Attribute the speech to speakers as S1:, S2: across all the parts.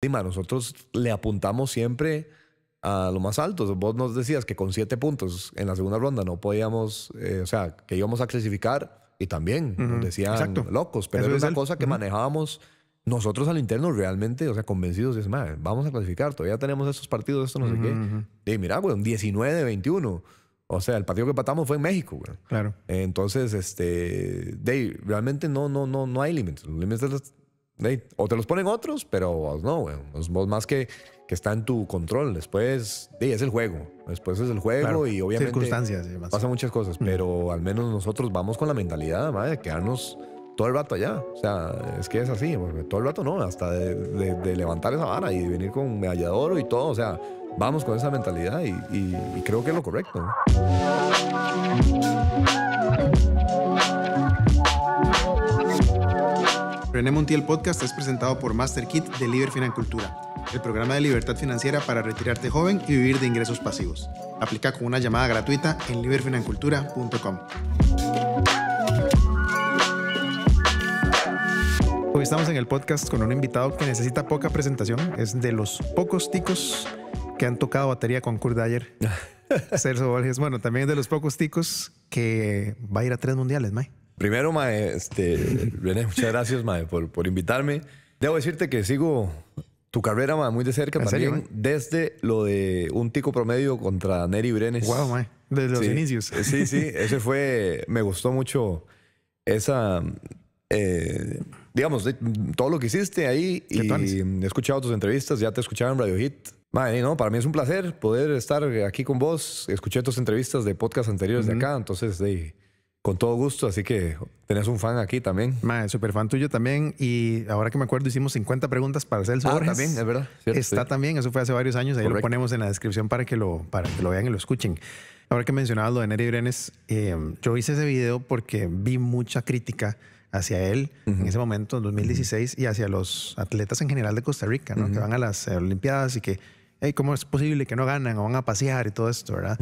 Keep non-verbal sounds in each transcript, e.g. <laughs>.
S1: Dima, nosotros le apuntamos siempre a lo más alto. Vos nos decías que con siete puntos en la segunda ronda no podíamos, eh, o sea, que íbamos a clasificar y también nos decían locos, pero una cosa que manejábamos nosotros al interno realmente, o sea, convencidos de, vamos a clasificar, todavía tenemos esos partidos, esto no sé qué. Y mira, güey, un 19 21. O sea, el partido que patamos fue en México, güey. Claro. Entonces, este, Dave, realmente no, no, no, no hay límites. Los límites o te los ponen otros, pero pues, no, Vos más que, que está en tu control. Después, sí, es el juego. Después es el juego y obviamente. Circunstancias. Pasan muchas cosas, mm. pero al menos nosotros vamos con la mentalidad, de quedarnos todo el rato allá. O sea, es que es así. Todo el rato no, hasta de, levantar esa vara y venir con medallador y todo. O sea, vamos con esa mentalidad y, creo que es lo correcto.
S2: René Montiel Podcast es presentado por Master Kit de Liber Financultura, el programa de libertad financiera para retirarte joven y vivir de ingresos pasivos. Aplica con una llamada gratuita en liberfinancultura.com. Hoy estamos en el podcast con un invitado que necesita poca presentación. Es de los pocos ticos que han tocado batería con Kurt Dyer. Sergio <laughs> Borges, bueno, también es de los pocos ticos que va a ir a tres mundiales, May.
S1: Primero, mae, este, René, muchas gracias, mae, por, invitarme. Debo decirte que sigo tu carrera, mae, muy de cerca también. desde lo de un tico promedio contra Neri Brenes. Wow,
S2: mae. Desde los inicios.
S1: Eh, sí, sí. Ese fue... Me gustó mucho esa... Eh, digamos, todo lo que hiciste ahí. y he escuchado tus entrevistas. Ya te escuchaba en Radio Hit. no, para mí es un placer poder estar aquí con vos. Escuché tus entrevistas de podcast anteriores de acá, entonces de, con todo gusto, así que tenés un fan
S2: aquí también. Mae, súper fan tuyo también. Y ahora que me acuerdo, hicimos 50 preguntas para Celso ah, también. Es verdad. está también, eso fue hace varios años. Ahí lo ponemos en la descripción para que lo, para que lo vean y lo escuchen. Ahora que mencionabas lo de Nery Brenes, eh, yo hice ese video porque vi mucha crítica hacia él en ese momento, en 2016, y hacia los atletas en general de Costa Rica, ¿no? Que van a las eh, Olimpiadas y que, hey, ¿cómo es posible que no ganan o van a pasear y todo esto, verdad?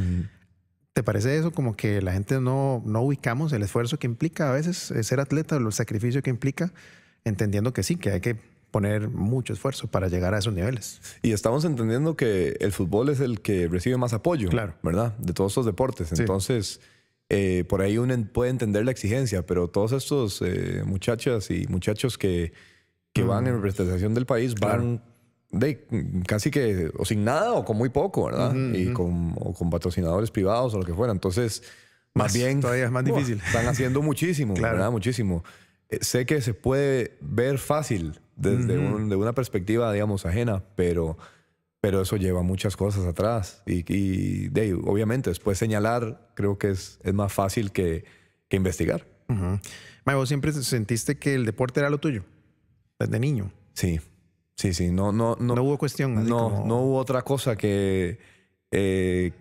S2: ¿Te parece eso como que la gente no, no ubicamos el esfuerzo que implica a veces eh, ser atleta o el sacrificio que implica, entendiendo que sí, que hay que poner mucho esfuerzo para llegar a esos niveles.
S1: Y estamos entendiendo que el fútbol es el que recibe más apoyo, ¿verdad? De todos estos deportes. Entonces, eh, por ahí uno puede entender la exigencia, pero todos estos eh, muchachas y muchachos que, mm. van en representación del país van de casi que o sin nada o con muy poco, ¿verdad? y con, con patrocinadores privados o lo que fuera. Entonces, más, bien... Todavía es más difícil. están haciendo muchísimo, ¿verdad? Muchísimo. Eh, sé que se puede ver fácil desde de una perspectiva, digamos, ajena, pero, pero eso lleva muchas cosas atrás. Y, y de, obviamente después señalar creo que es, es más fácil que, que investigar.
S2: ¿Vos siempre sentiste que el deporte era lo tuyo? Desde niño.
S1: Sí, Sí, sí, no, no, no. hubo cuestión. no, no hubo otra cosa que, eh,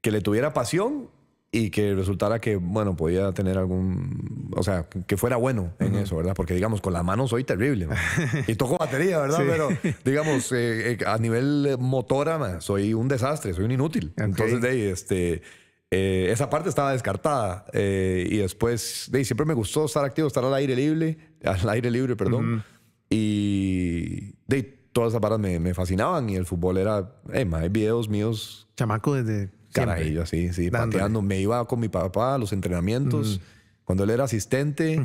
S1: que le tuviera pasión y que resultara que, bueno, podía tener algún, o sea, que fuera bueno en eso, ¿verdad? Porque, digamos, con la mano soy terrible. <laughs> Y toco batería, ¿verdad? Pero, digamos, eh, eh, a nivel motora, soy un desastre, soy un inútil. Entonces, de este, esa parte estaba descartada. y después, de siempre me gustó estar activo, estar al aire libre, al aire libre, perdón. Y de todas esas barras me, fascinaban y el fútbol era, eh, más hay videos míos. Chamaco desde. Carajillo, sí, sí, pateando. Me iba con mi papá a los entrenamientos. Cuando él era asistente,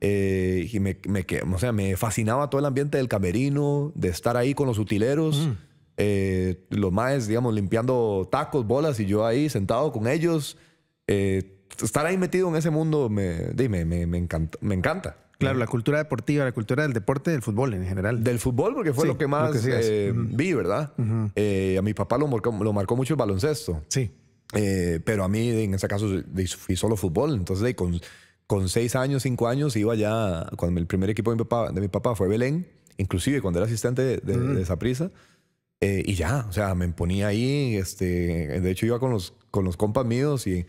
S1: eh, y me, me, o sea, me fascinaba todo el ambiente del camerino, de estar ahí con los utileros. lo Eh, los digamos, limpiando tacos, bolas, y yo ahí sentado con ellos. Eh, estar ahí metido en ese mundo me, dime, me, me, encanta, me encanta.
S2: Claro, la cultura deportiva, la cultura del deporte, del fútbol en general. Del fútbol, porque fue lo que más eh,
S1: vi, ¿verdad? Eh, a mi papá lo marcó, lo marcó mucho el baloncesto. Sí. Eh, pero a mí, en ese caso, fui solo fútbol. Entonces, con, seis años, cinco años, iba ya. Cuando el primer equipo de mi papá, de mi papá fue Belén, inclusive cuando era asistente de, de, y ya, o sea, me ponía ahí. Este, de hecho, iba con los, con los compas míos y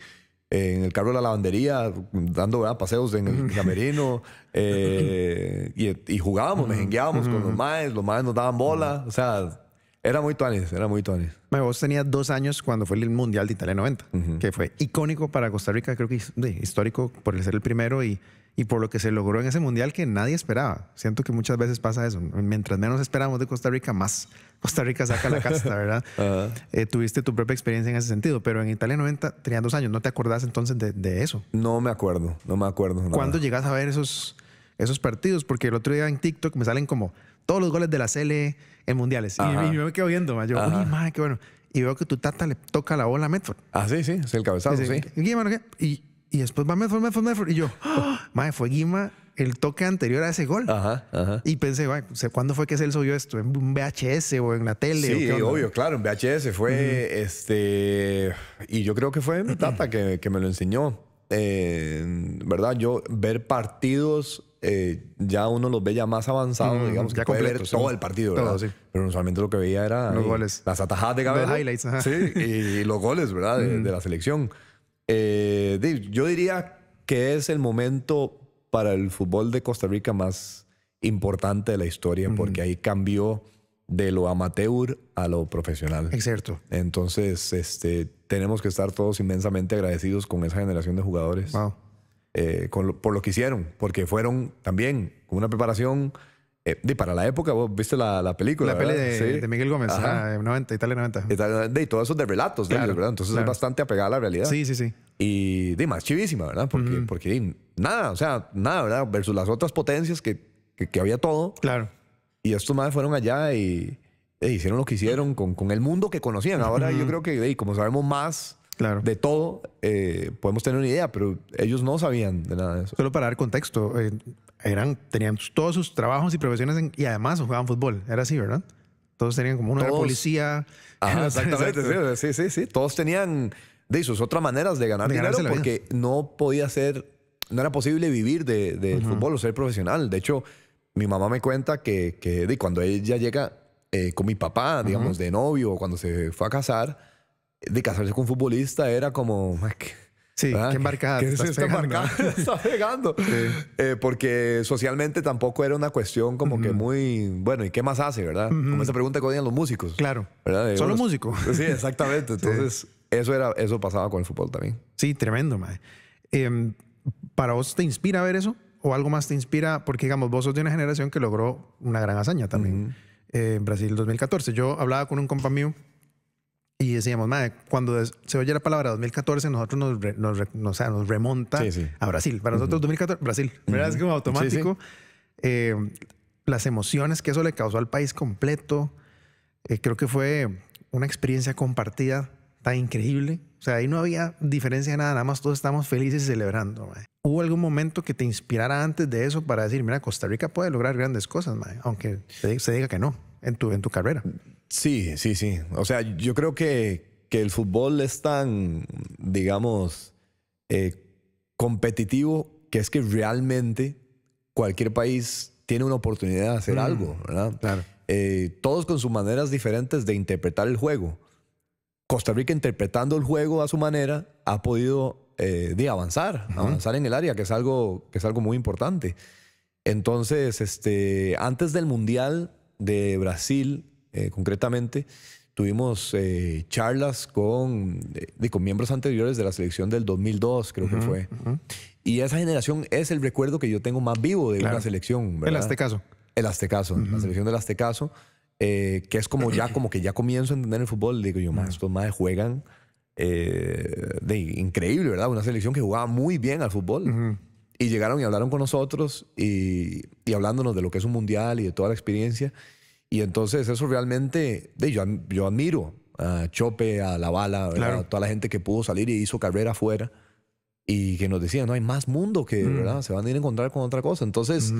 S1: en el carro de la lavandería, dando paseos en el camerino, <laughs> eh, y, jugábamos, jugábamos, jengueábamos con los maes, los maes nos daban bola, o sea,
S2: era muy tuanes, era muy Bueno, Vos tenías dos años cuando fue el Mundial de Italia 90, que fue icónico para Costa Rica, creo que histórico por ser el primero y, y por lo que se logró en ese Mundial que nadie esperaba. Siento que muchas veces pasa eso. Mientras menos esperamos de Costa Rica, más Costa Rica saca la casta, <laughs> ¿verdad? Eh, tuviste tu propia experiencia en ese sentido, pero en Italia 90 tenía dos años, ¿no te acordás entonces de, eso? No me acuerdo, no me acuerdo. ¿Cuándo llegas a ver esos, esos partidos? Porque el otro día en TikTok me salen como todos los goles de la CL en mundiales. Y, yo me quedo viendo, yo, qué bueno. Y veo que tu tata le toca la bola a Medford. Ah, sí, sí, es el cabezazo, sí. Guima, qué? Y, y después va Medford, Medford, Medford. Y yo, <gasps> ah, madre, fue Guima el toque anterior a ese gol. Ajá, ajá. Y pensé, bueno, ¿cuándo fue que Celso vio esto? ¿En un VHS o en la tele? Sí, obvio,
S1: claro, en VHS fue este. Y yo creo que fue mi tata que, que me lo enseñó. ¿Verdad? Yo ver partidos eh, ya uno los ve ya más avanzados, digamos, que ya todo el partido, ¿verdad? sí. Pero usualmente lo que veía era los goles. las atajadas de Gabriel. highlights, Sí, y, los goles, ¿verdad? De, la selección. Eh, yo diría que es el momento para el fútbol de Costa Rica más importante de la historia, porque ahí cambió de lo amateur a lo profesional. Exacto. Entonces, este, tenemos que estar todos inmensamente agradecidos con esa generación de jugadores. Wow. Eh, por lo que hicieron, porque fueron también con una preparación. Eh, y para la época, vos viste la, la película. La peli de, Miguel Gómez, ah, 90, Italia 90. y todo eso de relatos, claro, ¿verdad? Entonces es bastante apegada a la realidad. Sí, sí, sí. Y de más chivísima, ¿verdad? Porque, porque nada, o sea, nada, ¿verdad? Versus las otras potencias que, que, había todo. Claro. Y estos más fueron allá y hicieron lo que hicieron con, con, el mundo que conocían. Ahora yo creo que, como sabemos más claro. de
S2: todo, eh, podemos tener una idea, pero ellos no sabían de nada de eso. Solo para dar contexto, eh, eran, tenían todos sus trabajos y profesiones y además jugaban fútbol. Era así, ¿verdad? Todos tenían como una policía. <laughs> exactamente,
S1: sí, sí, sí. Todos tenían de sus otras maneras de ganar dinero porque no podía ser no era posible vivir de, fútbol o ser profesional. De hecho, mi mamá me cuenta que, cuando ella llega eh, con mi papá, digamos, de novio, cuando se fue a casar, de casarse con un futbolista era como... Sí, que qué embarcada. ¿eh? <laughs> está pegando. Eh, porque socialmente tampoco era una cuestión como que muy, bueno, ¿y qué más hace, verdad? Como esa pregunta que odian
S2: los músicos. Claro. Son los músicos. <laughs> Sí,
S1: exactamente. Entonces, eso era, eso pasaba con el
S2: fútbol también. Sí, tremendo, madre em, ¿Para vos te inspira ver eso? ¿O algo más te inspira? Porque, digamos, vos sos de una generación que logró una gran hazaña también. Eh, en Brasil 2014. Yo hablaba con un compa mío y decíamos, madre, cuando se oye la palabra 2014, nosotros nos, nos, remonta a Brasil. Para nosotros, 2014, Brasil. Es como automático. Eh, las emociones que eso le causó al país completo. Eh, creo que fue una experiencia compartida tan increíble. O sea, ahí no había diferencia de nada, nada más todos estamos felices celebrando. ¿Hubo algún momento que te inspirara antes de eso para decir, mira, Costa Rica puede lograr grandes cosas, aunque se, diga que no en tu, en tu carrera?
S1: Sí, sí, sí. O sea, yo creo que, que el fútbol es tan, digamos, eh, competitivo que es que realmente cualquier país tiene una oportunidad de hacer mm. algo, ¿verdad? Eh, todos con sus maneras diferentes de interpretar el juego. Costa Rica interpretando el juego a su manera ha podido eh, de avanzar, avanzar en el área, que es algo, que es algo muy importante. Entonces, este, antes del Mundial de Brasil, eh, concretamente, tuvimos eh, charlas con, con miembros anteriores de la selección del 2002, creo que fue. Y esa generación es el recuerdo que yo tengo más vivo de una selección. El Aztecaso. El Aztecaso, la selección del Aztecaso. Eh, que es como ya, como que ya comienzo a entender el fútbol. Digo yo, más, más pues, juegan eh, de, increíble, ¿verdad? Una selección que jugaba muy bien al fútbol. Y llegaron y hablaron con nosotros y, hablándonos de lo que es un mundial y de toda la experiencia. Y entonces eso realmente, yo, yo admiro a Chope, a La Bala, a toda la gente que pudo salir y hizo carrera afuera y que nos decían, no hay más mundo que, ¿verdad? Se van a ir a encontrar con otra cosa. Entonces,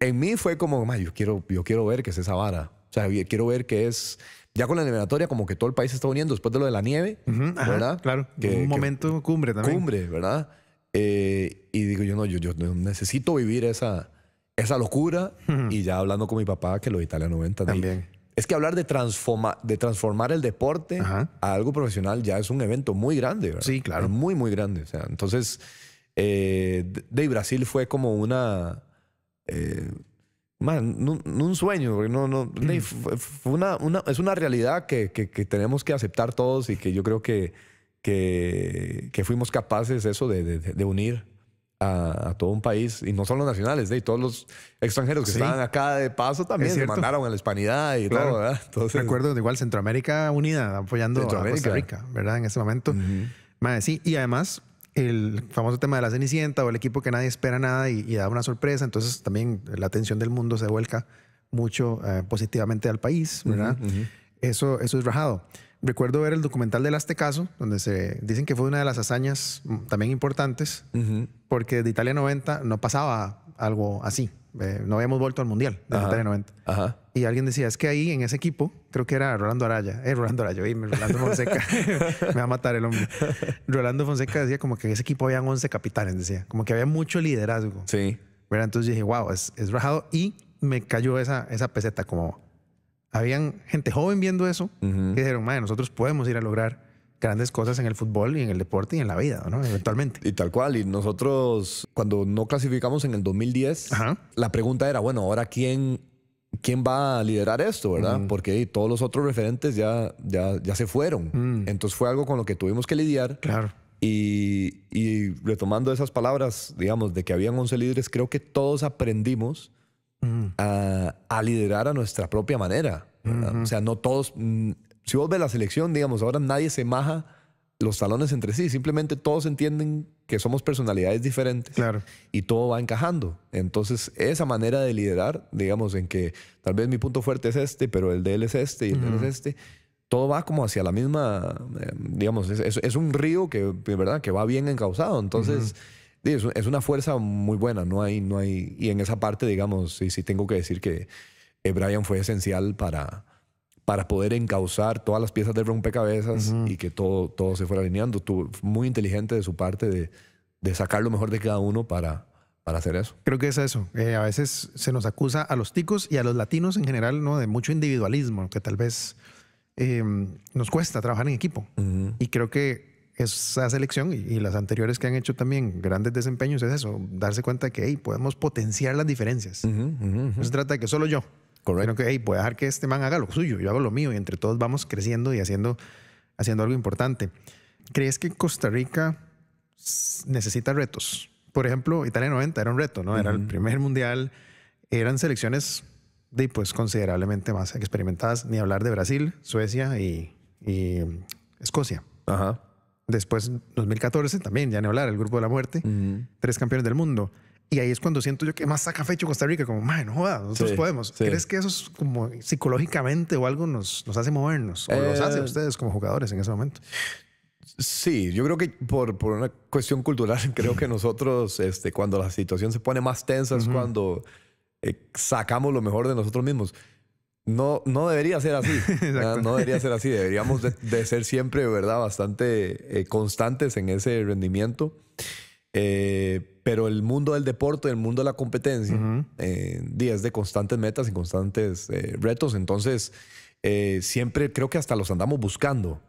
S1: en mí fue como, yo quiero, yo quiero ver que es esa vara. O sea, quiero ver que es. Ya con la eliminatoria, como que todo el país está uniendo después de lo de la nieve, ¿verdad? claro. Que, un momento cumbre también. Cumbre, ¿verdad? Eh, y digo, yo no, yo, necesito vivir esa, locura. Y ya hablando con mi papá, que lo de Italia 90 también. Es que hablar de, transforma, de transformar el deporte a algo profesional ya es un evento muy grande, ¿verdad? Sí, claro. muy, muy grande. entonces, eh, de Brasil fue como una eh, no, un sueño, no, no, mm. una, una, es una realidad que, que, tenemos que aceptar todos y que yo creo que, que, que fuimos capaces eso de, de, de unir. A, todo un país, y no solo nacionales, ¿eh? todos los extranjeros que estaban acá de paso también se mandaron a la hispanidad y todo, ¿verdad? acuerdo Recuerdo
S2: igual Centroamérica unida apoyando a Costa Rica, ¿verdad? En ese momento. sí, y además el famoso tema de la Cenicienta o el equipo que nadie espera nada y, da una sorpresa. Entonces también la atención del mundo se vuelca mucho eh, positivamente al país, ¿verdad? Eso, eso es rajado. Recuerdo ver el documental del caso donde se dicen que fue una de las hazañas también importantes, porque de Italia 90 no pasaba algo así. Eh, no habíamos vuelto al Mundial de Italia 90. Y alguien decía, es que ahí en ese equipo, creo que era Rolando Araya, eh, Rolando Araya, oíme, Rolando Fonseca, <laughs> me va a matar el hombre. Rolando Fonseca decía como que en ese equipo habían 11 capitanes, decía, como que había mucho liderazgo. Sí. Entonces dije, wow, es, es rajado y me cayó esa, esa peseta como habían gente joven viendo eso y que dijeron, madre, nosotros podemos ir a lograr grandes cosas en el fútbol y en el deporte y en la vida, ¿no? Eventualmente. Y tal cual. Y nosotros, cuando
S1: no clasificamos en el 2010, la pregunta era, bueno, ahora quién, quién va a liderar esto, ¿verdad? Porque todos los otros referentes ya, ya, ya se fueron. Entonces fue algo con lo que tuvimos que lidiar. Claro. Y, y retomando esas palabras, digamos, de que habían 11 líderes, creo que todos aprendimos Mm. a, liderar a nuestra propia manera. O sea, no todos, mm, si vos ves la selección, digamos, ahora nadie se maja los talones entre sí, simplemente todos entienden que somos personalidades diferentes y todo va encajando. Entonces, esa manera de liderar, digamos, en que tal vez mi punto fuerte es este, pero el de él es este y el de él es este, todo va como hacia la misma, eh, digamos, es, un río que, de ¿verdad? que va bien encauzado. Entonces es, una fuerza muy buena, no hay, no hay, y en esa parte, digamos, sí, sí tengo que decir que eh, Brian fue esencial para, para poder encauzar todas las piezas del rompecabezas y que todo, todo se fuera alineando. Tú, muy inteligente de su parte de, sacar lo mejor de cada uno para, para hacer eso.
S2: Creo que es eso. Eh, a veces se nos acusa a los ticos y a los latinos en general ¿no? de mucho individualismo, que tal vez em, nos cuesta trabajar en equipo. Y creo que esa selección y, las anteriores que han hecho también grandes desempeños es eso, darse cuenta que hey, podemos potenciar las diferencias. No se trata de que solo yo, Correcto. que hey, dejar que este man haga lo suyo, yo hago lo mío y entre todos vamos creciendo y haciendo, haciendo algo importante. ¿Crees que Costa Rica necesita retos? Por ejemplo, Italia 90 era un reto, ¿no? Era el primer mundial, eran selecciones de, pues, considerablemente más experimentadas, ni hablar de Brasil, Suecia y, y mm, Escocia. Ajá. Después, 2014, también, ya ni hablar, el Grupo de la Muerte, tres campeones del mundo. Y ahí es cuando siento yo que más saca fecho Costa Rica, como, man, no jodas, nosotros podemos. ¿Crees que eso es como psicológicamente o algo nos, hace movernos? ¿O nos los hace eh, ustedes como jugadores en ese momento?
S1: Sí, yo creo que por, por una cuestión cultural, <laughs> creo que nosotros, este, cuando la situación se pone más tensa, es cuando eh, sacamos lo mejor de nosotros mismos. No, no debería ser así. <laughs> No debería ser así. Deberíamos de, ser siempre, ¿verdad? Bastante eh, constantes en ese rendimiento. Eh, pero el mundo del deporte, el mundo de la competencia, eh, es de constantes metas y constantes retos. Entonces, siempre creo que hasta los andamos buscando.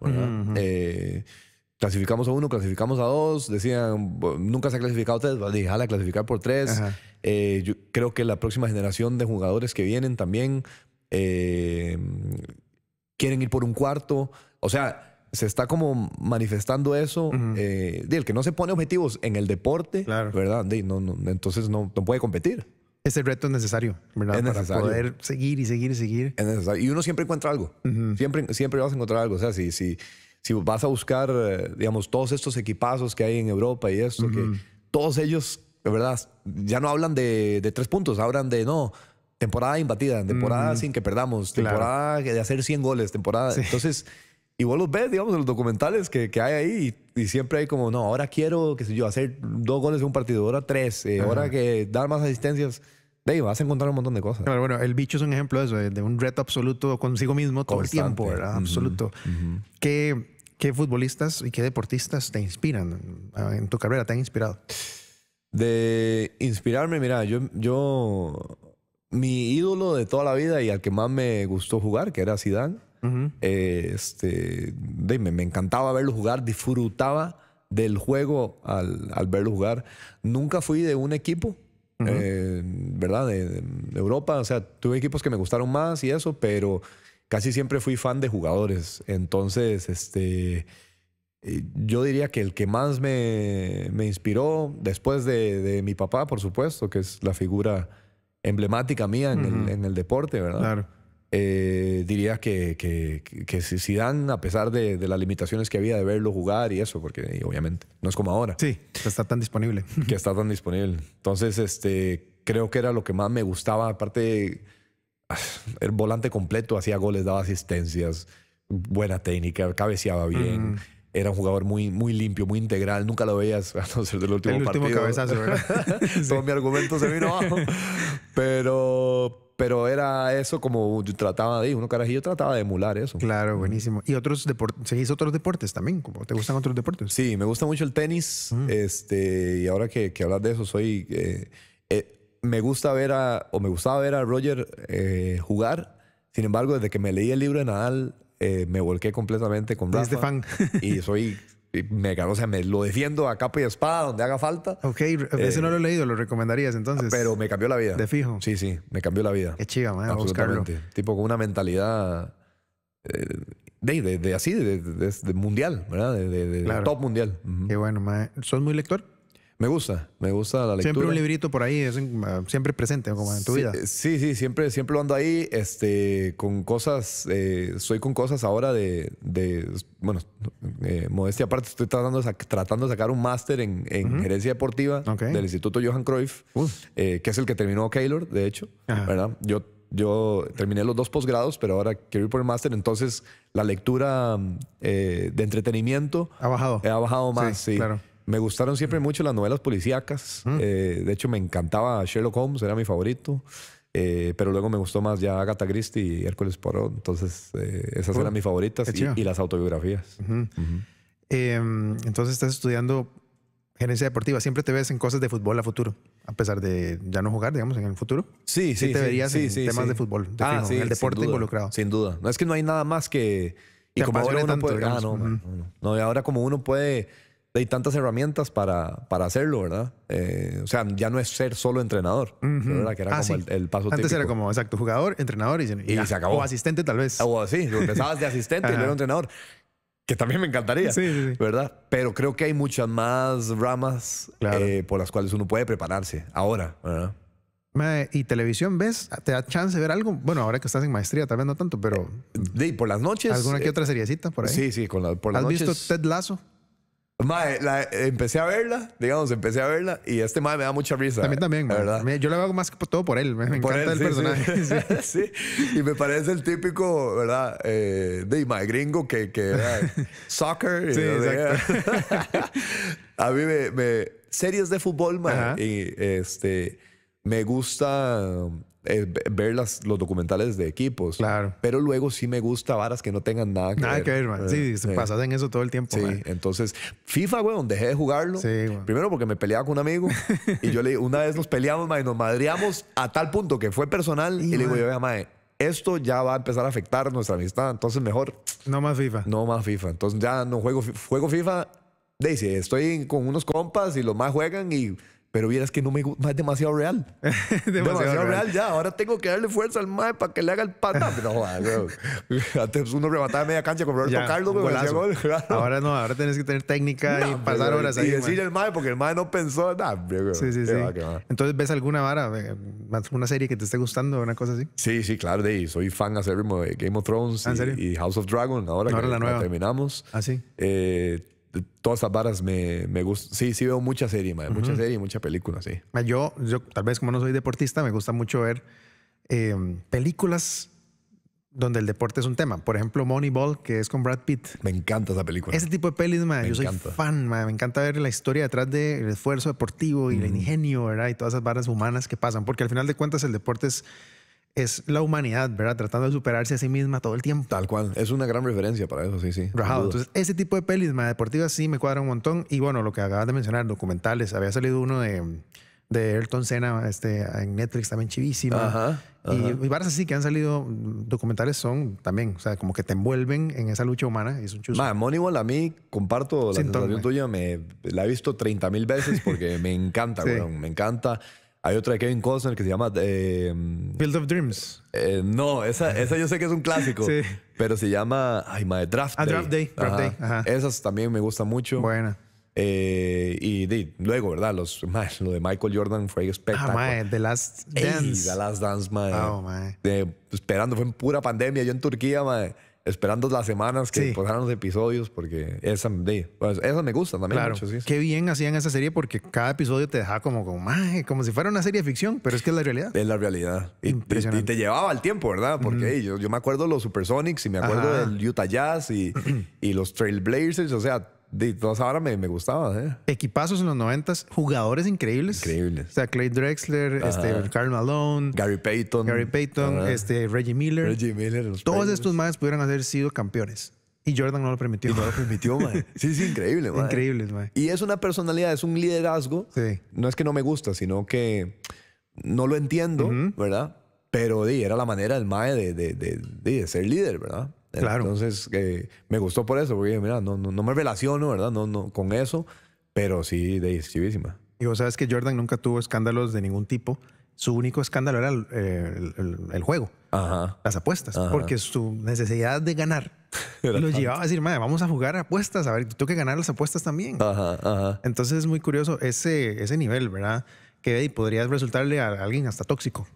S1: clasificamos a uno, clasificamos a dos, decían, nunca se ha clasificado a tres, pues, clasificar por tres. yo creo que la próxima generación de jugadores que vienen también eh, quieren ir por un cuarto. O sea, se está como manifestando eso. Eh, el que no se pone objetivos en el deporte, ¿verdad? No, entonces no, puede competir. Ese reto es necesario, ¿verdad? Es necesario. Para poder
S2: seguir y seguir y seguir.
S1: Es necesario. Y uno siempre encuentra algo. siempre, siempre vas a encontrar algo. O sea, si, si, si vas a buscar, eh, digamos, todos estos equipazos que hay en Europa y esto, que todos ellos, de verdad, ya no hablan de, de tres puntos, hablan de no, temporada imbatida, temporada sin que perdamos, temporada de hacer 100 goles, temporada. Entonces, y vos los ves, digamos, en los documentales que, que hay ahí y, siempre hay como, no, ahora quiero, qué sé yo, hacer dos goles en un partido, ahora tres, eh, ahora que dar más asistencias. Dave, vas a encontrar un montón de
S2: cosas. Pero bueno, el bicho es un ejemplo de eso, de, un reto absoluto consigo mismo todo el tiempo, ¿verdad? Absoluto. ¿Qué, ¿Qué futbolistas y qué deportistas te inspiran en tu carrera? ¿Te han inspirado? De
S1: inspirarme, mira, yo, yo mi ídolo de toda la vida y al que más me gustó jugar, que era Zidane, este, me encantaba verlo jugar, disfrutaba del juego al, verlo jugar. Nunca fui de un equipo, eh, ¿verdad? De, Europa, o sea, tuve equipos que me gustaron más y eso, pero casi siempre fui fan de jugadores. Entonces, este, eh, yo diría que el que más me, inspiró, después de, de mi papá, por supuesto, que es la figura emblemática mía en, el, deporte, ¿verdad? Claro. Eh, que, que, que dan a pesar de, las limitaciones que había de verlo jugar y eso, porque obviamente no es como ahora. Sí, está tan disponible. <laughs> que está tan disponible. Entonces, este, creo que era lo que más me gustaba. Aparte, <sighs> el volante completo, hacía goles, daba asistencias, buena técnica, cabeceaba bien era un jugador muy, muy limpio, muy integral. Nunca lo veías <laughs> a no ser del último El último cabezazo, ¿verdad? <laughs> Todo mi argumento se vino abajo. <laughs> Pero, pero era eso como yo trataba de ir. Uno carajillo trataba de emular eso. Claro, buenísimo. ¿Y otros deportes? ¿Seguís otros deportes también? ¿Te gustan otros deportes? Sí, me gusta mucho el tenis. Mm. este, y ahora que, que, hablas de eso, soy... Eh, eh, me gusta ver a, o me gustaba ver a Roger eh, jugar. Sin embargo, desde que me leí el libro de Nadal, eh, me volqué completamente con Rafa. <laughs> y soy mega, o sea, me lo defiendo a capa y espada donde haga falta. Ok, ese no lo he eh, leído, lo
S2: recomendarías entonces. Pero me cambió la vida. De fijo.
S1: Sí, sí, me cambió la vida. Qué chiva, man, Absolutamente. Tipo con una mentalidad eh, de, de, así, de, de mundial, ¿verdad?
S2: De, top mundial. Qué bueno, man. ¿Sos muy lector? Me gusta, me gusta la lectura. Siempre un librito por ahí, es ah, siempre presente como en tu vida.
S1: Eh, sí, sí, siempre, siempre lo ando ahí, este, con cosas, eh, soy con cosas ahora de, de bueno, eh, modestia aparte, estoy tratando de, tratando de sacar un máster en, gerencia deportiva del Instituto Johan Cruyff, que es el que terminó Keylor, de hecho, ¿verdad? Yo yo terminé los dos posgrados, pero ahora quiero ir por el máster. Entonces, la lectura de entretenimiento ha bajado. Ha bajado más, sí. sí. Claro. Me gustaron siempre mm. mucho las novelas policíacas. Mm. Eh, de hecho, me encantaba Sherlock Holmes, era mi favorito. Eh, pero luego me gustó más ya Agatha Christie y Hércules Poirot. Entonces, eh, esas oh, eran mis favoritas y, las autobiografías.
S2: Em, entonces, estás estudiando gerencia deportiva. ¿Siempre te ves en cosas de fútbol a futuro? A pesar de ya no jugar, digamos, en el futuro. Sí, sí. te verías en temas de fútbol, ah, el deporte involucrado.
S1: Sin duda. No es que no hay nada más que.
S2: Y como y
S1: ahora como uno puede hay tantas herramientas para, para hacerlo, ¿verdad? Eh, o sea, ya no es ser solo entrenador, ¿verdad? Que era ah, como el, paso paso Antes era
S2: como, exacto, jugador, entrenador y, se acabó. O asistente tal vez. O así, empezabas de asistente y luego
S1: entrenador, que también me encantaría, <laughs> ¿verdad? Pero creo que hay muchas más ramas eh, por las cuales uno puede prepararse
S2: ahora, ¿verdad? ¿Y televisión ves? ¿Te da chance de ver algo? Bueno, ahora que estás en maestría, tal vez no tanto, pero... Sí, por las noches. ¿Alguna que eh, otra seriecita por ahí? Sí, sí, con por las noches. ¿Has visto Ted Lazo?
S1: Mae, empecé a verla, digamos, empecé a verla y este mae me da mucha risa.
S2: También, también, Yo le hago más que todo por él, me, encanta el personaje.
S1: <laughs> Sí. y me parece el típico, ¿verdad? Eh, de mae gringo que, que <laughs> soccer. Sí, exacto. <laughs> a mí me, Series de fútbol, mae. Y este, me gusta eh, ver los documentales de equipos. Claro. Pero luego sí me gusta varas que no tengan nada que nada ver. Nada que ver, man. Sí, eh, eh. pasas
S2: en eso todo el tiempo. Sí,
S1: entonces, FIFA, weón, dejé de jugarlo. Sí, Primero porque me peleaba con un amigo <laughs> y yo le una vez nos peleamos, man, y nos madreamos a tal punto que fue personal y, le digo, yo, vea, mae, esto ya va a empezar a afectar nuestra amistad, entonces mejor. No más FIFA. No más FIFA. Entonces ya no juego, juego FIFA. Dice, estoy con unos compas y los más juegan y pero vieras que no me gusta, es demasiado real. <laughs> demasiado, real. ya. Ahora tengo que darle fuerza al mae para que le haga el pata. <laughs> No, Antes uno remataba media cancha con Roberto ya, Carlos, güey. Gol, Ahora
S2: no, ahora tienes que tener técnica y pasar horas y, Y decirle al
S1: mae porque el mae no pensó nada. Sí, sí, sí.
S2: Entonces, ¿ves alguna vara, eh, una serie que te esté gustando una cosa así?
S1: Sí, sí, claro. De, soy fan de Game of Thrones ah, y, House of Dragon. Ahora, la terminamos. Ah, sí. Eh, todas esas varas me, me gustan. Sí, sí veo mucha serie, mucha serie mucha película, sí.
S2: Yo, yo, tal vez como no soy deportista, me gusta mucho ver em, películas donde el deporte es un tema. Por ejemplo, Moneyball, que es con Brad Pitt. Me encanta esa película. Ese tipo de pelis, yo soy fan, me encanta ver la historia detrás del esfuerzo deportivo y el ingenio, ¿verdad? Y todas esas varas humanas que pasan, porque al final de cuentas el deporte es es la humanidad, ¿verdad? Tratando de superarse a sí misma todo el tiempo. Tal cual. Es una gran referencia para eso, sí, sí. Rajado. Entonces, ese tipo de pelis, más deportivas, sí me cuadra un montón. Y bueno, lo que acabas de mencionar, documentales. Había salido uno de, de Ayrton Senna este, en Netflix también chivísimo. Ajá, Y, varias así que han salido documentales son también, o sea, como que te envuelven en esa lucha humana. Es un chuzo.
S1: Moneyball a mí, comparto la tuya, la he visto 30.000 veces porque <laughs> me encanta, me encanta. Hay otra de Kevin Costner que se llama. Build eh, of Dreams. Eh, no, esa, esa yo sé que es un clásico. sí. Pero se llama. Ay, madre, Draft ah, Day. Draft Day. Draft Ajá. Esas también me gustan mucho. Buena. Eh, y luego, ¿verdad? Los, <laughs> lo de Michael Jordan fue espectacular. Ah, The Last Dance. the Last Dance, madre. Oh, madre. esperando, fue en pura pandemia, yo en Turquía, madre esperando las semanas que sí. los episodios, porque esa
S2: pues, me gusta también. Claro. Mucho, Qué bien hacían esa serie porque cada episodio te dejaba como, como, como si fuera una serie de ficción, pero es que es la realidad.
S1: Es la realidad. Y, te llevaba el tiempo, ¿verdad? Porque yo, yo, me acuerdo de los Supersonics y me acuerdo del Utah Jazz y, <clears throat> y los Trailblazers, o sea,
S2: de todas ahora me, me gustaba. ¿eh? Equipazos en los 90, jugadores increíbles. Increíbles. O sea, Clay Drexler, este, Carl Malone, Gary Payton, Gary Payton este, Reggie Miller. Reggie Miller. Todos estos más pudieran haber sido campeones. Y Jordan no lo permitió. no lo permitió, <laughs> Sí, sí, increíble, man. Increíble, man.
S1: Y es una personalidad, es un liderazgo. Sí. No es que no me gusta, sino que no lo entiendo, ¿verdad? Pero era la manera del MAE de, ser líder, ¿verdad? Claro. Entonces, eh, me gustó por eso, porque mira, no, no, me relaciono, ¿verdad? No, no, con eso, pero sí, de chivísima.
S2: Y vos sabes que Jordan nunca tuvo escándalos de ningún tipo. Su único escándalo era el, eh, juego, las apuestas, porque su necesidad de ganar <laughs> lo llevaba a decir, madre, vamos a jugar apuestas, a ver, tengo que ganar las apuestas también. Entonces es muy curioso ese, ese nivel, ¿verdad? Que podría resultarle a alguien hasta tóxico.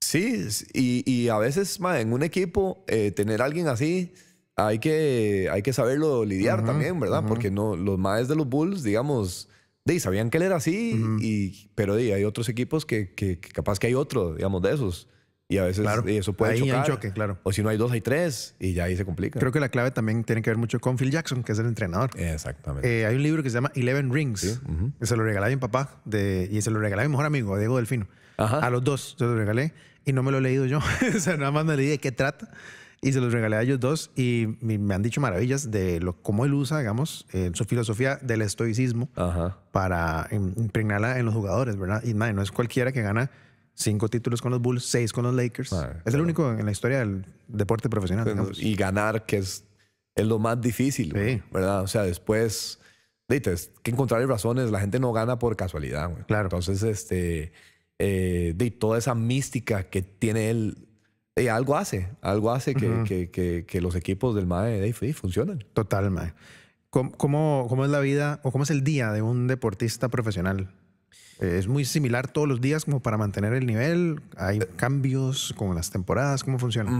S2: Sí, y, a veces, en un
S1: equipo, eh, tener alguien así, hay que, hay que saberlo lidiar también, ¿verdad? Porque no, los maes de los Bulls, digamos, de, sabían que él era así, y, pero hay otros equipos que, capaz que hay otro, digamos, de esos. Y a veces eso puede chocar. claro.
S2: O si no hay dos, hay tres. Y ya ahí se complica. Creo que la clave también tiene que ver mucho con Phil Jackson, que es el entrenador. Exactamente. Eh, hay un libro que se llama Eleven Rings. se lo regalaba a mi papá de, y se lo regalaba a mi mejor amigo, Diego Delfino. A los dos se los regalé y no me lo he leído yo. <laughs> o sea, nada más me leí de qué trata y se los regalé a ellos dos y me han dicho maravillas de lo, cómo él usa, digamos, eh, su filosofía del estoicismo para impregnarla en los jugadores, ¿verdad? Y no es cualquiera que gana cinco títulos con los Bulls, seis con los Lakers. es el único en la historia del deporte
S1: profesional. y ganar, que es, es lo más difícil, ¿verdad? O sea, después, dices, que encontrar razones, la gente no gana por casualidad. Güey. Claro. Entonces, este eh, de toda esa mística que tiene él. algo hace,
S2: algo hace que, los equipos del MAE de funcionan. Total, MAE. ¿Cómo, ¿Cómo, es la vida o cómo es el día de un deportista profesional? Eh, ¿Es muy similar todos los días como para mantener el nivel? ¿Hay eh. cambios con las temporadas? ¿Cómo funciona?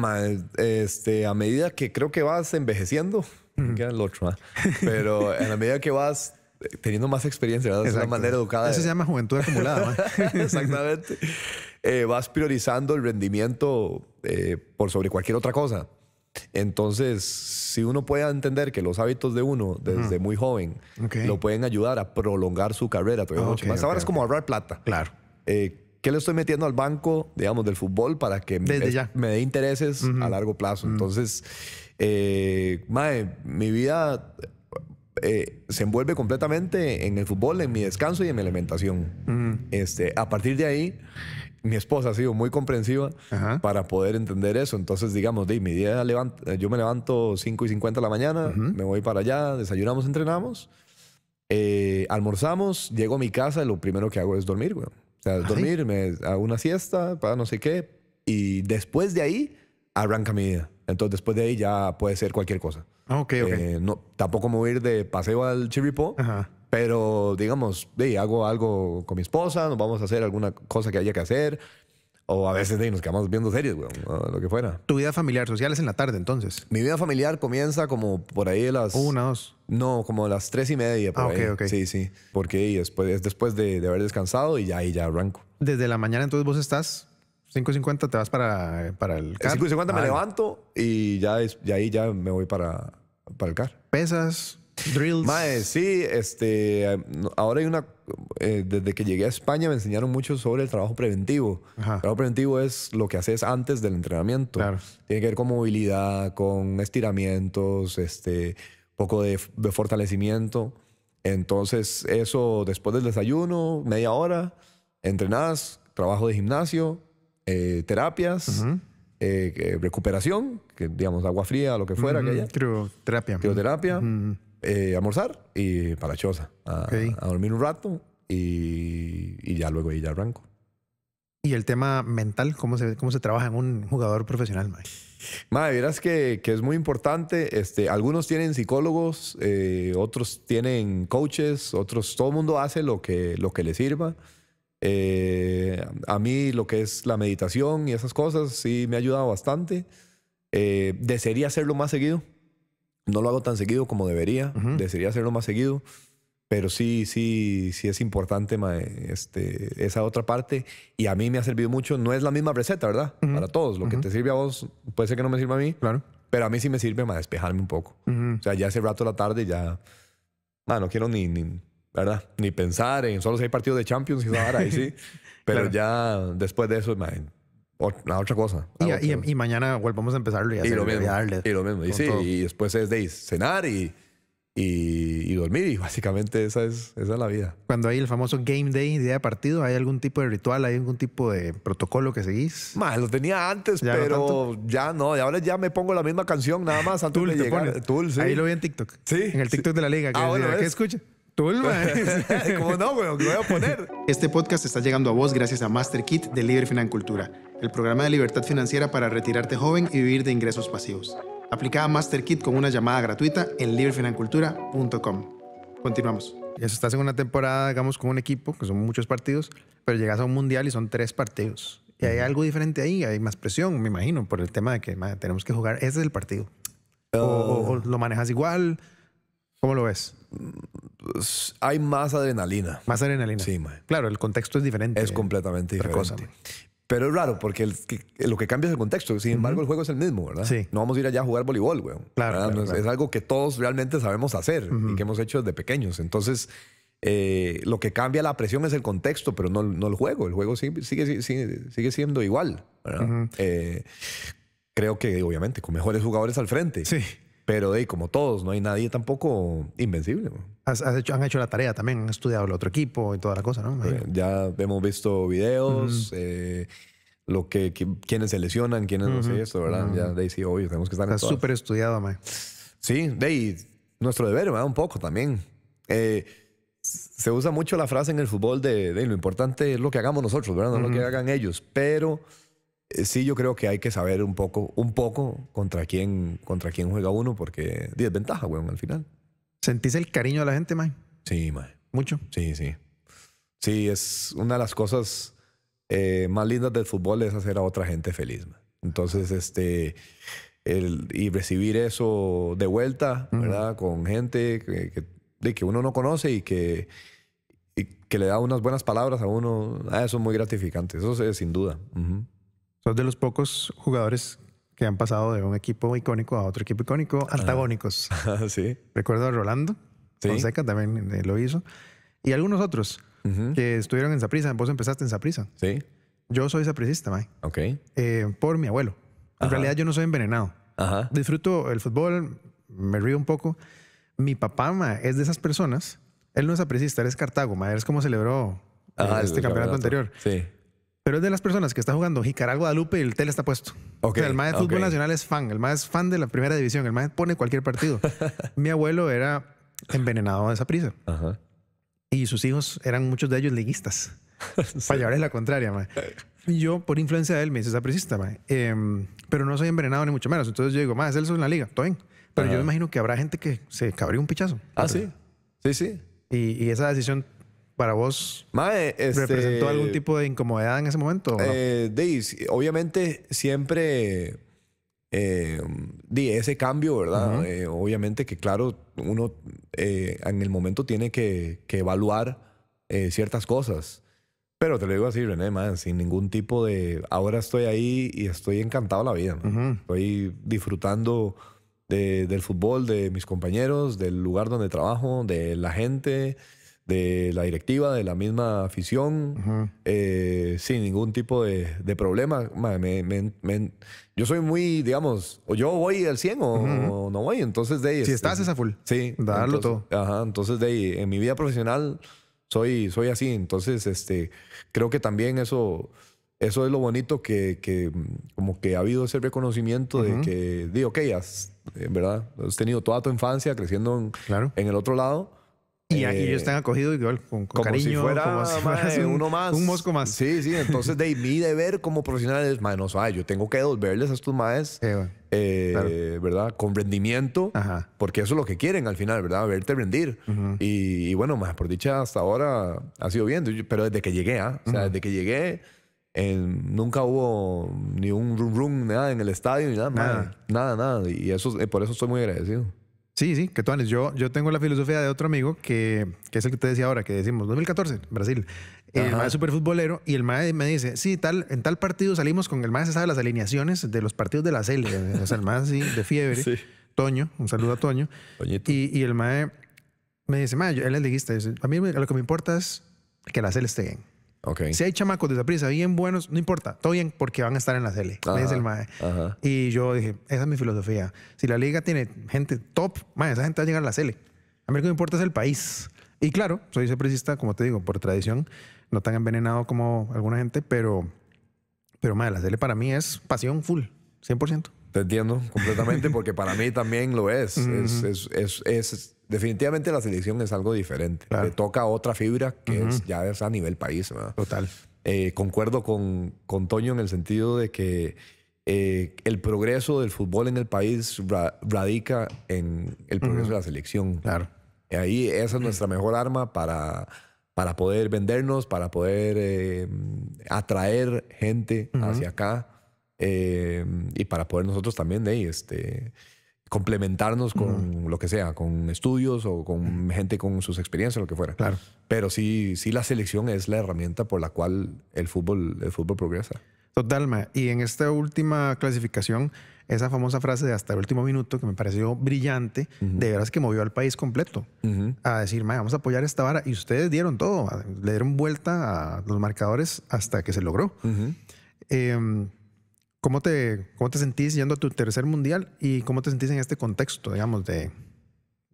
S2: este, a medida que creo que vas envejeciendo,
S1: el otro, ¿ah? Pero a medida que vas teniendo más experiencia, de Es una manera educada. Eso se llama juventud acumulada. <laughs> Exactamente. Eh, vas priorizando el rendimiento eh, por sobre cualquier otra cosa. Entonces, si uno puede entender que los hábitos de uno desde muy joven lo pueden ayudar a prolongar su carrera todavía mucho más. Ahora es como ahorrar plata. Claro. Eh, ¿Qué le estoy metiendo al banco, digamos, del fútbol para que me, dé intereses a largo plazo? Entonces, mae, mi vida eh, se envuelve completamente en el fútbol, en mi descanso y en mi alimentación. Este, a partir de ahí, mi esposa ha sido muy comprensiva para poder entender eso. Entonces, digamos, de mi eh, yo me levanto 5 y 50 de la mañana, me voy para allá, desayunamos, entrenamos, eh, almorzamos, llego a mi casa y lo primero que hago es dormir, O sea, dormir, hago una siesta, para no sé qué. Y después de ahí, arranca mi vida. Entonces, después de ahí ya puede ser cualquier cosa. Ah, ok, ok. Eh, no, tampoco me voy a ir de paseo al Chirripó. Pero, digamos, hey, hago algo con mi esposa, nos vamos a hacer alguna cosa que haya que hacer. O a veces hey, nos quedamos viendo series, weón, lo que fuera. ¿Tu
S2: vida familiar social es en la tarde entonces?
S1: Mi vida familiar comienza como por ahí de las. Una, dos. No, como a las tres y media. Por ah, ok, ok. Sí, sí. Porque después, es después de, haber descansado y ya ahí ya arranco.
S2: Desde la mañana entonces vos estás 5.50 te vas para, eh, para el car. 5.50 me ah, levanto
S1: y ya, ahí ya me voy para, para el car.
S2: Pesas,
S1: drills. sí, este, eh, ahora hay una, eh, desde que llegué a España me enseñaron mucho sobre el trabajo preventivo. El trabajo preventivo es lo que haces antes del entrenamiento. Claro. Tiene que ver con movilidad, con estiramientos, este, poco de, fortalecimiento. Entonces, eso después del desayuno, media hora, entrenás, trabajo de gimnasio, eh, terapias, eh, recuperación, que digamos agua fría, lo que fuera, uh
S2: -huh.
S1: Crioterapia. Eh, almorzar y para la choza. A, dormir un rato y, ya luego ahí ya arranco.
S2: ¿Y el tema mental? ¿Cómo se, cómo se trabaja en un jugador profesional, Mae?
S1: Mae, verás que, que, es muy importante. Este, algunos tienen psicólogos, otros tienen coaches, otros, todo el mundo hace lo que, lo que le sirva. Eh, a mí lo que es la meditación y esas cosas sí me ha ayudado bastante. Eh, desearía hacerlo más seguido. No lo hago tan seguido como debería. Desearía hacerlo más seguido. Pero sí, sí, sí es importante este, esa otra parte. Y a mí me ha servido mucho. No es la misma receta, ¿verdad? Para todos. Lo que te sirve a vos puede ser que no me sirva a mí. Claro. Pero a mí sí me sirve para despejarme un poco. O sea, ya hace rato la tarde ya... no quiero ni, ni ¿verdad? Ni pensar en solo si hay partidos de Champions y ahora ahí sí. <laughs> Pero ya después de eso, man, otra, otra cosa.
S2: Y, mañana volvamos a empezarlo y, a darle
S1: Y lo mismo. y después es de cenar y, y, dormir. Y básicamente esa es, esa es la vida.
S2: Cuando hay el famoso game day, día de partido, ¿hay algún tipo de ritual? ¿Hay algún tipo de protocolo que seguís?
S1: Más, lo tenía antes, pero ya no. Y ahora ya me pongo la misma canción nada más antes de llegar. Ahí lo vi
S2: en TikTok. Sí. En el TikTok de la liga. Que, ah, bueno, ¿Qué escucha? <laughs> ¿Cómo no, güey? ¿Qué voy a poner? Este podcast está llegando a vos gracias a Master Kit de Libre Financultura, el programa de libertad financiera para retirarte joven y vivir de ingresos pasivos. Aplica a Master Kit con una llamada gratuita en librefinancultura.com. Continuamos. Ya estás en una temporada, digamos, con un equipo, que son muchos partidos, pero llegas a un mundial y son tres partidos. Y hay algo diferente ahí, hay más presión, me imagino, por el tema de que tenemos que jugar. Ese es el partido.
S1: Ah. o,
S2: lo manejas igual, ¿Cómo lo ves? Hay más adrenalina. Más adrenalina. Sí, Claro, el contexto es diferente. Es
S1: completamente diferente. pero es raro, porque lo que cambia es el contexto. Sin embargo, el juego es el mismo, ¿verdad? Sí. No vamos a ir allá a jugar voleibol, güey. Claro, Es algo que todos realmente sabemos hacer y que hemos hecho desde pequeños. Entonces, eh, lo que cambia la presión es el contexto, pero no, el juego. El juego sigue, siendo igual, eh, creo que, obviamente, con mejores jugadores al frente. Sí. Pero de como todos, no hay nadie tampoco invencible.
S2: Has, hecho, han hecho la tarea también, han estudiado el otro equipo y toda la cosa, ¿no? ya
S1: hemos visto videos, eh, lo que, quienes se lesionan, quienes no sé esto, ¿verdad? Ya de ahí sí, obvio, tenemos que estar Está súper
S2: estudiado, man.
S1: Sí, de ahí nuestro deber, ¿verdad? Un poco también. Eh, se usa mucho la frase en el fútbol de, de, lo importante es lo que hagamos nosotros, ¿verdad? No lo que hagan ellos, pero eh, sí yo creo que hay que saber un poco, un poco contra quién, contra quién juega uno, porque es ventaja, weón, al final. ¿Sentís el cariño de la gente, Mae? Sí, Mae. ¿Mucho? Sí, sí. Sí, es una de las cosas eh, más lindas del fútbol es hacer a otra gente feliz, Entonces, este... El, y recibir eso de vuelta, ¿verdad? Con gente que, uno no conoce y que, que le da unas buenas palabras a uno, ah, eso es
S2: muy gratificante, eso es sin duda de los pocos jugadores que han pasado de un equipo icónico a otro equipo icónico, ah. antagónicos. <laughs> Ah, sí. Recuerdo a Rolando ¿Sí? Fonseca también eh, lo hizo. Y algunos otros que estuvieron en Saprisa. Vos empezaste en Saprisa. Sí. Yo soy sapricista, May. Ok. Eh, por mi abuelo. En realidad yo no soy envenenado. Disfruto el fútbol, me río un poco. Mi papá es de esas personas. Él no es sapricista, él es Cartago, ma. es como celebró eh, ah, este campeonato, anterior. Sí. Pero es de las personas que está jugando Jicaral Guadalupe y el tele está puesto. el más de fútbol nacional es fan. El más es fan de la primera división. El más pone cualquier partido. <laughs> Mi abuelo era envenenado a esa prisa. Y sus hijos eran muchos de ellos liguistas. <laughs> Para llevarles la contraria, yo, por influencia de él, me hice esa prisa, em, pero no soy envenenado ni mucho menos. Entonces yo digo, más es en la liga. Todo bien. Pero yo me imagino que habrá gente que se cabrió un pichazo. Ah, sí. Sí, sí. y esa decisión para vos este, representó algún tipo de incomodidad en ese momento? Eh, obviamente siempre
S1: eh, ese cambio, ¿verdad? Eh, obviamente que claro, uno eh, en el momento tiene que, evaluar eh, ciertas cosas. Pero te lo digo así, René, man, sin ningún tipo de... Ahora estoy ahí y estoy encantado la vida. Estoy disfrutando del fútbol, de mis compañeros, del lugar donde trabajo, de la gente de la directiva, de la misma afición, eh, sin ningún tipo de, de problema. yo soy muy, digamos, o yo voy al 100 o, no voy. Entonces, de ahí, Si estás, esa full. Sí. Darlo todo. Ajá. Entonces, de ahí, en mi vida profesional soy, soy así. Entonces, este, creo que también eso, eso es lo bonito que, que como que ha habido ese reconocimiento de que, digo, ok, has, eh, ¿verdad? Has tenido toda tu infancia creciendo en el otro lado
S2: y aquí ellos están eh, acogidos igual con, cariño. como si fuera <laughs> uno más. Un mosco más.
S1: Sí, sí. Entonces, de de ver como profesional es, mae, yo tengo que devolverles a estos maes, eh, ¿verdad? Con rendimiento, porque eso es lo que quieren al final, ¿verdad? Verte rendir. y, bueno, más por dicha, hasta ahora ha sido bien. Pero desde que llegué, ¿ah? O sea, desde que llegué, nunca hubo ni un room nada en el estadio, ni nada, nada,
S2: nada. nada. Y eso, eh, por eso estoy muy agradecido. Sí, sí, que tú Yo, yo tengo la filosofía de otro amigo que, que es el que te decía ahora, que decimos 2014, Brasil. El MAE es futbolero y el MAE me dice: Sí, tal, en tal partido salimos con el MAE, se sabe las alineaciones de los partidos de la CL. o sea, el MAE sí, de fiebre. <laughs> Toño, un saludo a Toño. Y, y, el MAE me dice: MAE, él es liguista. a mí lo que me importa es que la selección esté bien. Si hay chamacos de esa prisa bien buenos, no importa, todo bien porque van a estar en la tele. Y yo dije, esa es mi filosofía. Si la liga tiene gente top, mae, esa gente va a llegar a la tele. A mí lo que me importa es el país. Y claro, soy seprecista, como te digo, por tradición, no tan envenenado como alguna gente, pero, pero mae, la tele para mí es pasión full, 100%. Te entiendo
S1: completamente porque para mí también lo es, es, es definitivamente la selección es algo diferente. Le toca otra fibra que es, ya es a nivel país. Total. Eh, concuerdo con, con, Toño en el sentido de que eh, el progreso del fútbol en el país radica en el progreso de la selección. Claro. Y eh, ahí esa es nuestra mejor arma para, para poder vendernos, para poder atraer gente hacia acá y para poder nosotros también de ahí, este, complementarnos con lo que sea, con estudios o con gente
S2: con sus experiencias, lo que fuera. Claro. Pero sí, sí la selección es la herramienta por la cual el fútbol, el fútbol progresa. Total, ma. Y en esta última clasificación, esa famosa frase de hasta el último minuto que me pareció brillante, de veras que movió al país completo a decir, ma, vamos a apoyar esta vara. Y ustedes dieron todo, le dieron vuelta a los marcadores hasta que se logró. ¿Cómo te, ¿Cómo te sentís yendo a tu tercer mundial y cómo te sentís en este contexto, digamos, de,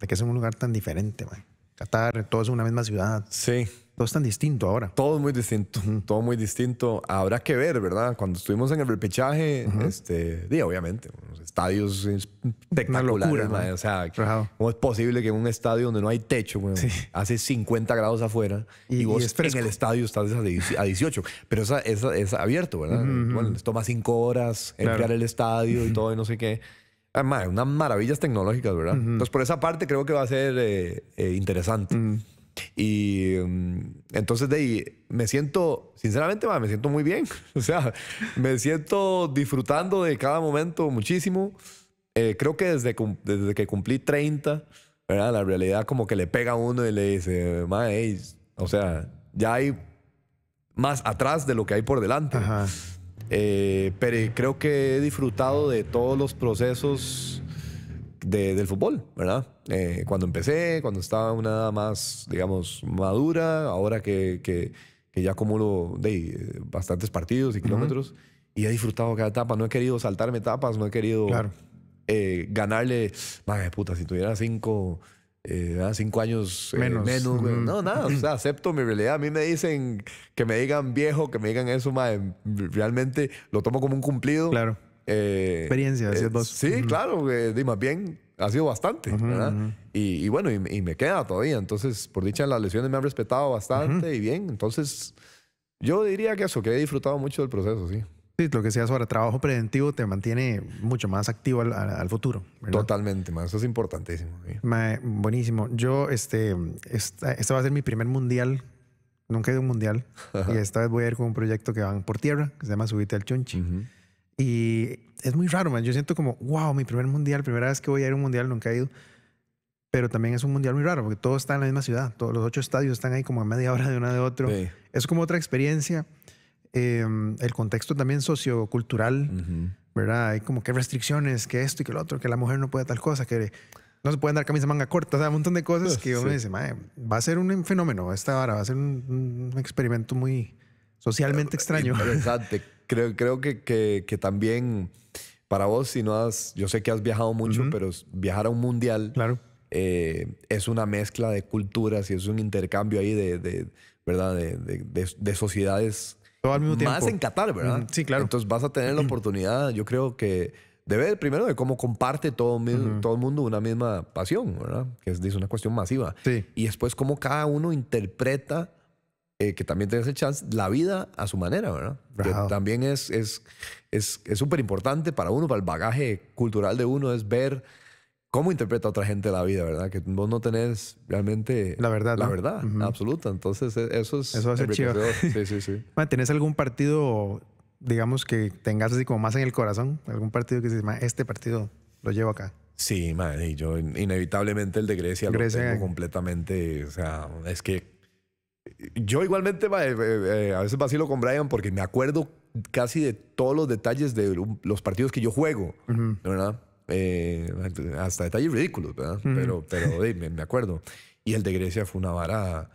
S2: que es un lugar tan diferente, Qatar, todo es una misma ciudad. Sí, todo es tan distinto ahora. Todo muy distinto, <laughs> todo muy
S1: distinto. Habrá que ver, ¿verdad? Cuando estuvimos en el repechaje, este, día, obviamente, los estadios espectaculares. Una O sea, ¿cómo es posible que en un estadio donde no hay techo, bueno, hace 50 grados afuera y, vos en el estadio estás a 18? Pero esa, es abierto, ¿verdad? Bueno, les toma 5 horas enfriar el estadio y todo y no sé qué. Ah, Además, unas maravillas tecnológicas, ¿verdad? Entonces, por esa parte creo que va a ser eh, eh interesante. Y mm, entonces de ahí me siento, sinceramente, va me siento muy bien. <laughs> O sea, me siento disfrutando de cada momento muchísimo. Eh, creo que desde, desde que cumplí 30, ¿verdad? la realidad como que le pega a uno y le dice, ma, o sea, ya hay más atrás de lo que hay por delante. Eh, pero creo que he disfrutado de todos los procesos del fútbol, ¿verdad? Eh, cuando empecé, cuando estaba una más, digamos, madura, ahora que, que, ya acumulo de, bastantes partidos y kilómetros, y he disfrutado cada etapa, no he querido saltarme etapas, no he querido eh, ganarle, madre puta, si tuviera cinco... Eh, cinco años
S2: menos. menos No, nada, o sea,
S1: <clears throat> acepto mi realidad. A mí me dicen que me digan viejo, que me digan eso, madre, realmente lo tomo como un cumplido. Claro. Eh, Experiencia, eh, Sí, claro, eh, más bien ha sido bastante, ¿verdad? y, bueno, y, me queda todavía. Entonces, por dicha, las lesiones me han respetado bastante y bien. Entonces, yo diría que eso, que he disfrutado mucho del proceso, sí.
S2: Sí, lo que sea sobre trabajo preventivo te mantiene mucho más activo al, futuro.
S1: Totalmente, man. eso
S2: es importantísimo. buenísimo. Yo, este, este va a ser mi primer mundial nunca he ido a un mundial y esta vez voy a ir con un proyecto que van por tierra que se llama Subite al Chunchi. Y es muy raro, man. Yo siento como, wow, mi primer mundial, primera vez que voy a ir a un mundial, nunca he ido. Pero también es un mundial muy raro porque todo está en la misma ciudad. Todos los ocho estadios están ahí como a media hora de una de otro. Es como otra experiencia. Em, el contexto también sociocultural, ¿verdad? Hay como qué restricciones, que esto y que lo otro, que la mujer no puede tal cosa, que no se pueden dar camisa manga corta, o sea, un montón de cosas pues que uno dice, va a ser un fenómeno esta vara, va a ser un, experimento muy socialmente extraño.
S1: Interesante creo, creo que, que, también para vos, si no has, yo sé que has viajado mucho, pero viajar a un mundial claro. Eh, es una mezcla de culturas y es un intercambio ahí de, ¿verdad? De, de, sociedades. Todo al mismo tiempo. Más en Qatar, ¿verdad? Sí, claro. Entonces vas a tener la <clears throat> oportunidad, yo creo que de ver primero de cómo comparte todo, todo el mundo una misma pasión, ¿verdad? Que es, es una cuestión masiva. Sí. Y después cómo cada uno interpreta eh, que también tenés el chance, la vida a su manera, ¿verdad? también es súper es, es, importante para uno, para el bagaje cultural de uno, es ver cómo interpreta otra gente la vida, ¿verdad? Que vos no tenés realmente la verdad, la verdad absoluta. Entonces, e, eso es. Eso hace chido. <laughs> Sí,
S2: sí, sí. ¿Tenés algún partido, digamos, que tengas así como más en el corazón? ¿Algún partido que dices, este partido lo llevo acá?
S1: Sí, madre y yo inevitablemente el de Grecia, Grecia lo tengo completamente. O sea, es que yo igualmente eh, eh, eh, a veces vacilo con Brian porque me acuerdo casi de todos los detalles de los partidos que yo juego, ¿verdad? hasta detalles ridículos, ¿verdad? Pero, pero me, acuerdo. Y el de Grecia fue una vara...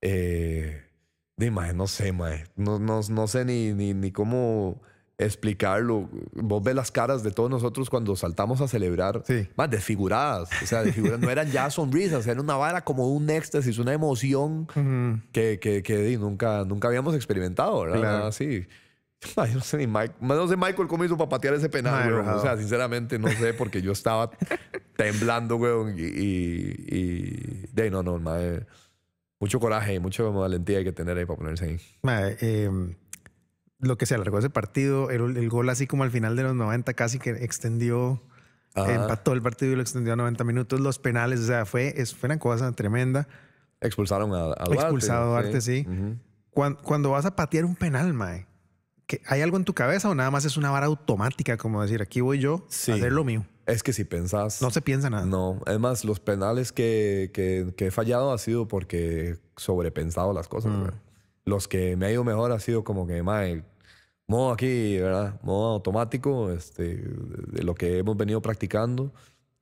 S1: de, no sé, mae. No, no, no sé ni, ni, ni cómo explicarlo. Vos ves las caras de todos nosotros cuando saltamos a celebrar, más desfiguradas. O sea, desfiguradas. no eran ya sonrisas, era una vara como un éxtasis, una emoción que, que, nunca, nunca habíamos experimentado, ¿verdad? Claro. Así. no sé ni no sé Michael cómo hizo para patear ese penal, O sea, sinceramente no sé porque yo estaba temblando, weón. Y, y, de no, no, madre. mucho coraje, y mucha valentía hay que tener ahí para ponerse ahí.
S2: Madre, eh em, lo que se alargó ese partido, el, el, gol así como al final de los 90 casi que extendió, empató el partido y lo extendió a 90 minutos, los penales, o sea, fue, fue una cosa tremenda. Expulsaron a, Duarte. Expulsado a Duarte, sí. cuando, vas a patear un penal, Mae, ¿que ¿hay algo en tu cabeza o nada más es una vara automática como decir, aquí voy yo a hacer lo mío? Es que si pensás. No se piensa nada. No, es más, los penales que, he fallado
S1: ha sido porque sobrepensado las cosas. Mm. Los que me ha ido mejor ha sido como que, mae, modo aquí, ¿verdad? Modo automático, este, de lo que hemos venido practicando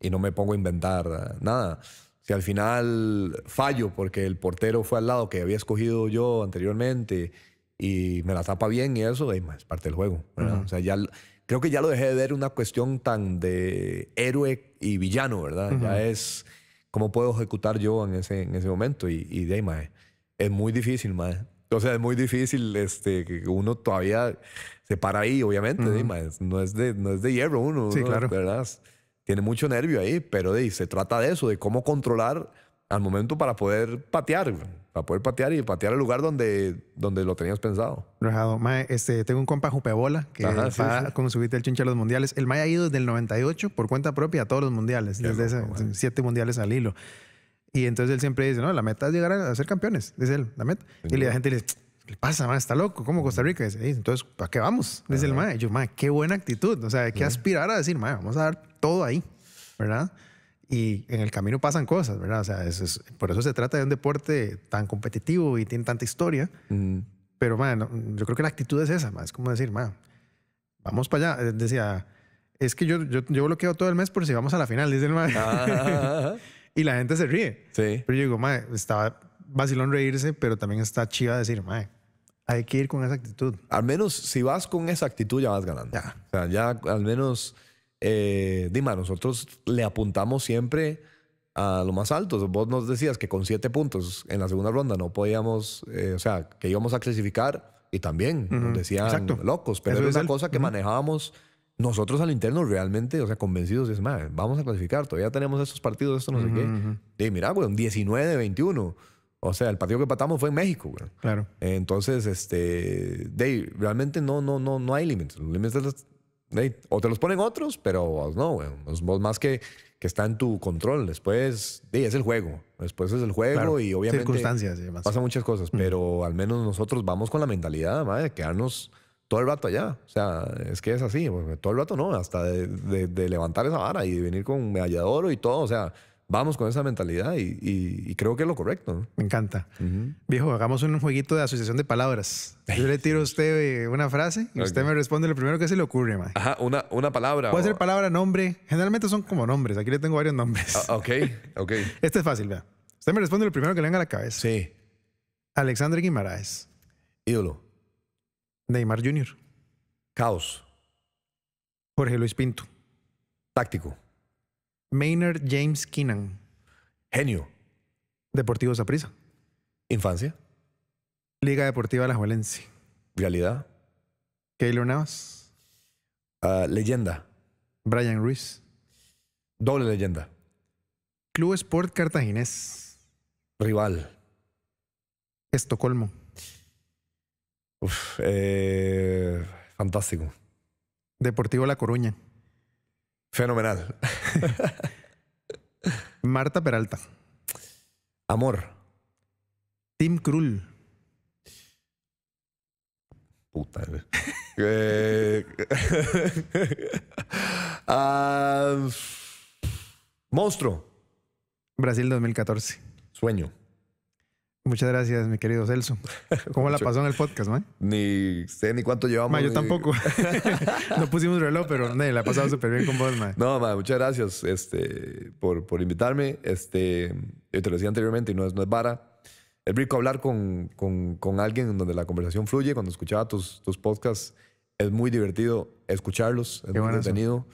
S1: y no me pongo a inventar ah, nada. Si al final fallo porque el portero fue al lado que había escogido yo anteriormente y me la tapa bien y eso, es parte del juego. O sea, ya creo que ya lo dejé de ver una cuestión tan de héroe y villano, ¿verdad? Ya es cómo puedo ejecutar yo en ese, en ese momento y, y de es muy difícil, más o sea, es muy difícil este, que uno todavía se para ahí, obviamente. no, es de, no es de hierro uno. ¿verdad? Tiene mucho nervio ahí, pero se trata de eso, de cómo controlar al momento para poder patear, para poder patear y patear el lugar donde, donde lo tenías pensado.
S2: este, tengo un compa Jupebola que Ajá, como va el chinche a los mundiales. El Maya ha ido desde el 98 por cuenta propia a todos los mundiales, desde loco, siete mundiales al hilo. Y entonces él siempre dice, no, la meta es llegar a, ser campeones, dice él, la meta. Y la gente le dice, ¿qué pasa, man? Está loco, ¿cómo Costa Rica? dice, entonces, ¿para qué vamos? Dice el man. yo, man, qué buena actitud. O sea, hay que aspirar a decir, man, vamos a dar todo ahí, ¿verdad? Y en el camino pasan cosas, ¿verdad? O sea, por eso se trata de un deporte tan competitivo y tiene tanta historia. Pero, man, yo creo que la actitud es esa, man. Es como decir, man, vamos para allá. Eh, decía, es que yo, yo, yo bloqueo todo el mes por si vamos a la final, dice el man. Ah, <laughs> Y la gente se ríe. Sí. Pero yo digo, mae, estaba vacilón reírse, pero también está chiva decir, mae, hay que ir con esa actitud.
S1: Al menos si vas con esa actitud ya vas ganando. Ya. O sea, ya al menos, eh, Dima, nosotros le apuntamos siempre a lo más alto. Vos nos decías que con siete puntos en la segunda ronda no podíamos, eh, o sea, que íbamos a clasificar y también nos decían locos, pero Eso es una cosa que manejábamos nosotros al interno realmente, o sea, convencidos es más, vamos a clasificar, todavía tenemos estos partidos, esto no sé qué. Uh mira, güey, 19 21. O sea, el partido que patamos fue en México, güey. Claro. Entonces, este, Dave, realmente no, no, no, no hay límites. Los límites o te los ponen otros, pero no, güey. más que, que está en tu control. Después, Dave, es el juego. Después es el juego y obviamente. Circunstancias y Pasan muchas cosas, pero al menos nosotros vamos con la mentalidad, madre, de quedarnos todo el rato allá. O sea, es que es así, pues, todo el rato no, hasta de, levantar esa vara y de venir con medallador y todo. O sea, vamos con esa mentalidad y, creo que es lo
S2: correcto. Me encanta. Viejo, hagamos un jueguito de asociación de palabras. <laughs> Yo le tiro a usted eh, una frase y usted me responde lo primero que se le ocurre, Ajá, una, una palabra. Puede ser palabra, nombre. Generalmente son como nombres. Aquí le tengo varios nombres. Ah, ok, ok. <laughs> este es fácil, vea. Usted me responde lo primero que le venga a la cabeza. Sí. Alexandre Guimaraes. Ídolo. Neymar Jr. Caos. Jorge Luis Pinto. Táctico. Maynard James Keenan. Genio. Deportivo Saprissa. Infancia. Liga Deportiva Juelense. Realidad. Keylor Navas. Ah, leyenda. Brian Ruiz. Doble leyenda. Club Sport Cartaginés. Rival. Estocolmo. Eh, fantástico. Deportivo La Coruña. Fenomenal. <laughs> Marta Peralta. Amor. Tim Krul
S1: Puta. Eh. <laughs> Eh, <laughs> ah,
S2: monstruo. Brasil 2014. Sueño. Muchas gracias, mi querido Celso. <laughs> ¿Cómo la pasó en el podcast, man? Ni sé ni cuánto llevamos. yo tampoco. <laughs> <laughs> no pusimos reloj, pero la pasamos súper bien con vos, man. No,
S1: man, muchas gracias este, por, por invitarme. Este, yo te lo decía anteriormente y no es, no es vara. Es rico hablar con, con, con alguien donde la conversación fluye. Cuando escuchaba tus, tus podcasts, es muy divertido escucharlos. Es muy entretenido.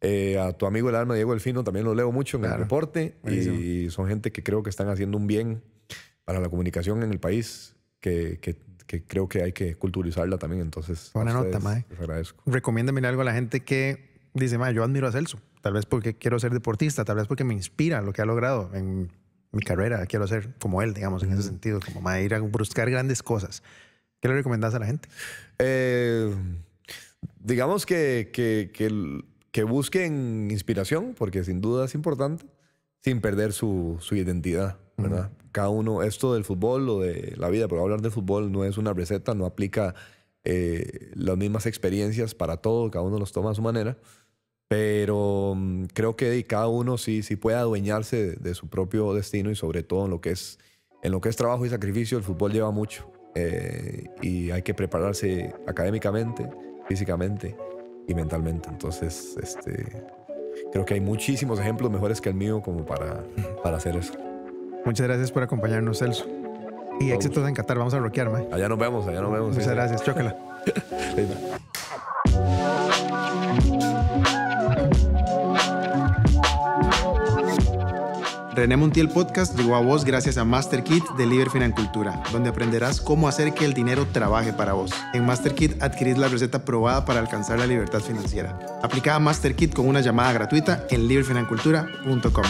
S1: Eh, a tu amigo el alma Diego Elfino también lo leo mucho en el reporte y son gente que creo que están haciendo un bien para la comunicación en el país que, creo que hay que culturizarla también. Entonces, buena nota, Mae. Les agradezco.
S2: Recomiéndame algo a la gente que dice, Mae, yo admiro a Celso, tal vez porque quiero ser deportista, tal vez porque me inspira lo que ha logrado en mi carrera, quiero ser como él, digamos, en ese sentido, como Mae, ir a buscar grandes cosas. ¿Qué le recomendás a la gente?
S1: Eh, digamos que, que, que, busquen inspiración, porque sin duda es importante, sin perder su, su identidad cada uno, esto del fútbol o de la vida, pero hablar de fútbol no es una receta, no aplica eh, las mismas experiencias para todos, cada uno los toma a su manera, pero mm, creo que cada uno sí, sí puede adueñarse de, su propio destino y sobre todo en lo que es, en lo que es trabajo y sacrificio, el fútbol lleva mucho eh, y hay que prepararse académicamente, físicamente y mentalmente, entonces este, creo que hay muchísimos ejemplos mejores que el mío como para, <laughs> para hacer eso.
S2: Muchas gracias por acompañarnos, Celso. Y éxitos en Qatar. Vamos a bloquear, man.
S1: Allá nos vemos, allá nos vemos. Muchas gracias. Chócala.
S2: <laughs> René Montiel Podcast llegó a vos gracias a MasterKit de Liber Financultura, donde aprenderás cómo hacer que el dinero trabaje para vos. En MasterKit adquirir la receta probada para alcanzar la libertad financiera. aplica a MasterKit con una llamada gratuita en liberfinancultura.com.